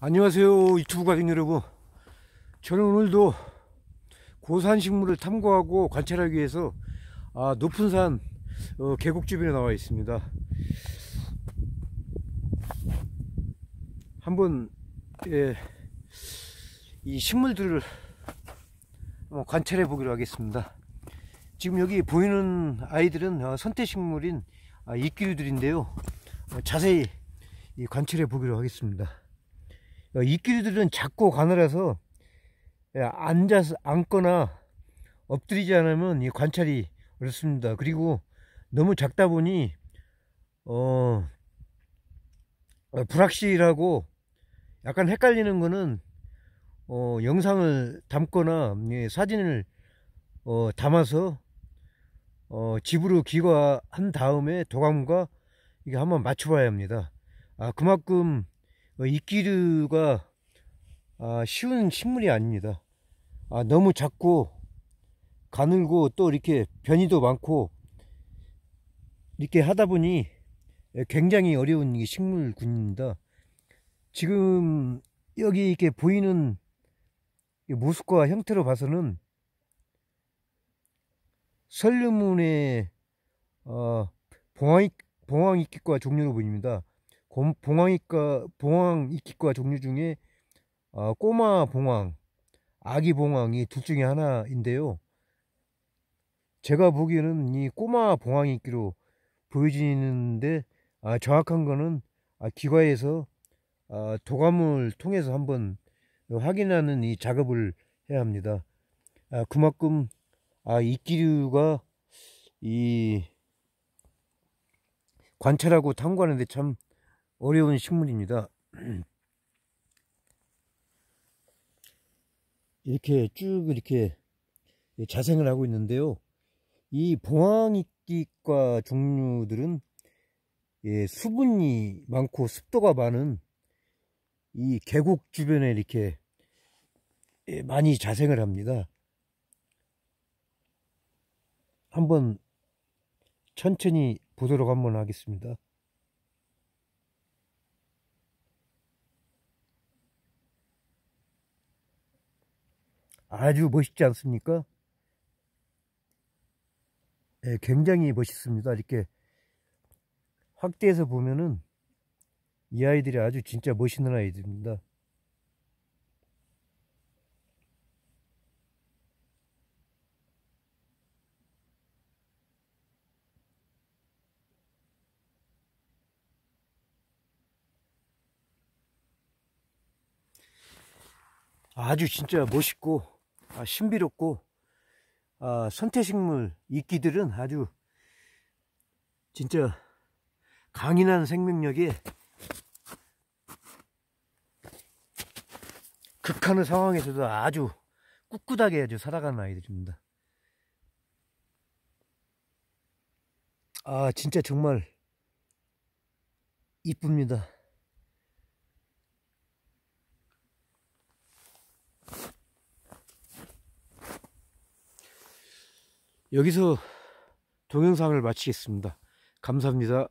안녕하세요 유튜브 가족 여러분 저는 오늘도 고산식물을 탐구하고 관찰하기 위해서 아, 높은 산 어, 계곡 주변에 나와 있습니다 한번 예, 이 식물들을 관찰해 보기로 하겠습니다 지금 여기 보이는 아이들은 아, 선태식물인 아, 이끼류들인데요 어, 자세히 관찰해 보기로 하겠습니다 이끼들은 작고 가늘어서 앉아서 앉거나 엎드리지 않으면 관찰이 어렵습니다. 그리고 너무 작다 보니 어, 어, 불확실하고 약간 헷갈리는 거는 어, 영상을 담거나 예, 사진을 어, 담아서 어, 집으로 귀가한 다음에 도감과 이게 한번 맞춰봐야 합니다. 아 그만큼 어, 이끼류가 아, 쉬운 식물이 아닙니다. 아, 너무 작고 가늘고 또 이렇게 변이도 많고 이렇게 하다 보니 굉장히 어려운 식물군입니다. 지금 여기 이렇게 보이는 모습과 형태로 봐서는 설류문의 어, 봉황이, 봉황이끼과 종류로 보입니다. 봉황이과 봉황 이끼과 종류 중에 어, 꼬마 봉황, 아기 봉황이 둘 중에 하나인데요. 제가 보기에는 이 꼬마 봉황이 있기로 보여지는데 아, 정확한 거는 아, 기과에서 아, 도감을 통해서 한번 확인하는 이 작업을 해야 합니다. 아, 그만큼 아, 이끼류가 이 관찰하고 탐구하는데 참 어려운 식물입니다. 이렇게 쭉 이렇게 자생을 하고 있는데요. 이 봉황이끼과 종류들은 예, 수분이 많고 습도가 많은 이 계곡 주변에 이렇게 예, 많이 자생을 합니다. 한번 천천히 보도록 한번 하겠습니다. 아주 멋있지 않습니까? 예, 굉장히 멋있습니다. 이렇게 확대해서 보면은 이 아이들이 아주 진짜 멋있는 아이들입니다. 아주 진짜 멋있고 아, 신비롭고 어, 아, 선태식물 이끼들은 아주 진짜 강인한 생명력이 극한의 상황에서도 아주 꿋꿋하게 아주 살아가는 아이들입니다. 아 진짜 정말 이쁩니다. 여기서 동영상을 마치겠습니다. 감사합니다.